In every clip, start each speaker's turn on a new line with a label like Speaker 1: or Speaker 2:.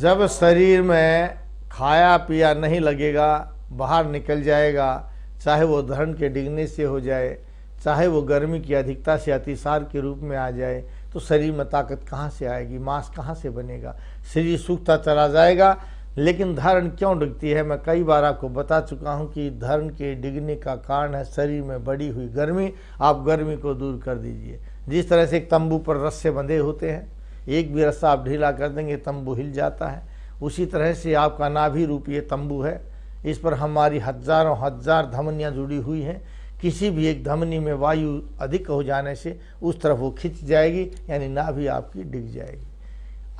Speaker 1: जब शरीर में खाया पिया नहीं लगेगा बाहर निकल जाएगा चाहे वो धरण के डिगने से हो जाए चाहे वो गर्मी की अधिकता से अतिसार के रूप में आ जाए तो शरीर में ताकत कहाँ से आएगी मांस कहाँ से बनेगा शरीर सूखता चला जाएगा लेकिन धरण क्यों डिगती है मैं कई बार आपको बता चुका हूँ कि धरण के डिगने का कारण है शरीर में बढ़ी हुई गर्मी आप गर्मी को दूर कर दीजिए जिस तरह से एक तंबू पर रस्से बंधे होते हैं एक भी रस्सा आप ढीला कर देंगे तंबू हिल जाता है उसी तरह से आपका नाभि रूपी तंबू है इस पर हमारी हजारों हजार धमनियाँ जुड़ी हुई हैं किसी भी एक धमनी में वायु अधिक हो जाने से उस तरफ वो खिंच जाएगी यानी नाभि आपकी डिग जाएगी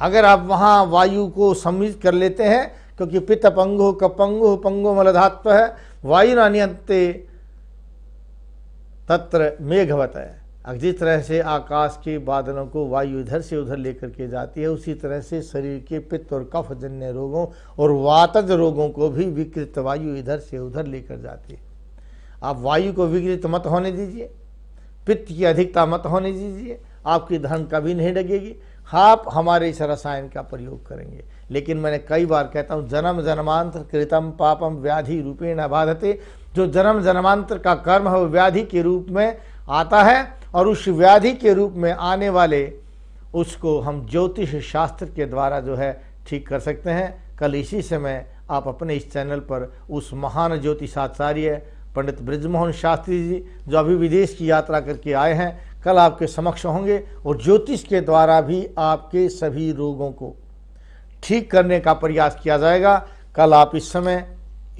Speaker 1: अगर आप वहाँ वायु को सम्मिलित कर लेते हैं क्योंकि पित्त पंगो कपंगो पंगो मलधात्व है वायु नान्यंते तत्र मेघवत है जिस तरह से आकाश के बादलों को वायु इधर से उधर लेकर के जाती है उसी तरह से शरीर के पित्त और कफ जन्य रोगों और वातज रोगों को भी विकृत वायु इधर से उधर लेकर जाती है आप वायु को विकृत मत होने दीजिए पित्त की अधिकता मत होने दीजिए आपकी धन कभी नहीं लगेगी आप हमारे इस रसायन का प्रयोग करेंगे लेकिन मैंने कई बार कहता हूँ जन्म जन्मांतर कृतम पापम व्याधि रूपेण बाधते जो जन्म जन्मांतर का कर्म है वो व्याधि के रूप में आता है और उस व्याधि के रूप में आने वाले उसको हम ज्योतिष शास्त्र के द्वारा जो है ठीक कर सकते हैं कल इसी समय आप अपने इस चैनल पर उस महान ज्योतिषाचार्य पंडित ब्रजमोहन शास्त्री जी जो अभी विदेश की यात्रा करके आए हैं कल आपके समक्ष होंगे और ज्योतिष के द्वारा भी आपके सभी रोगों को ठीक करने का प्रयास किया जाएगा कल आप इस समय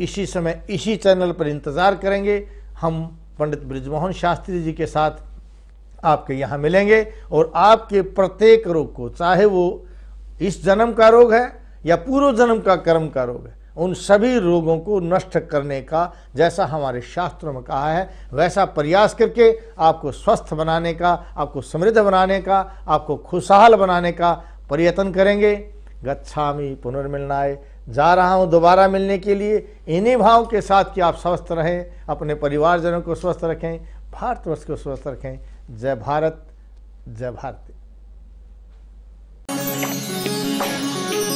Speaker 1: इसी समय इसी चैनल पर इंतज़ार करेंगे हम पंडित ब्रजमोहन शास्त्री जी के साथ आपके यहाँ मिलेंगे और आपके प्रत्येक रोग को चाहे वो इस जन्म का रोग है या पूर्व जन्म का कर्म का रोग है उन सभी रोगों को नष्ट करने का जैसा हमारे शास्त्रों में कहा है वैसा प्रयास करके आपको स्वस्थ बनाने का आपको समृद्ध बनाने का आपको खुशहाल बनाने का प्रयत्न करेंगे गच्छामी पुनर्मिलनाए जा रहा हूँ दोबारा मिलने के लिए इन्हीं भावों के साथ कि आप स्वस्थ रहें अपने परिवारजनों को स्वस्थ रखें भारतवर्ष को स्वस्थ रखें जय भारत जय भारती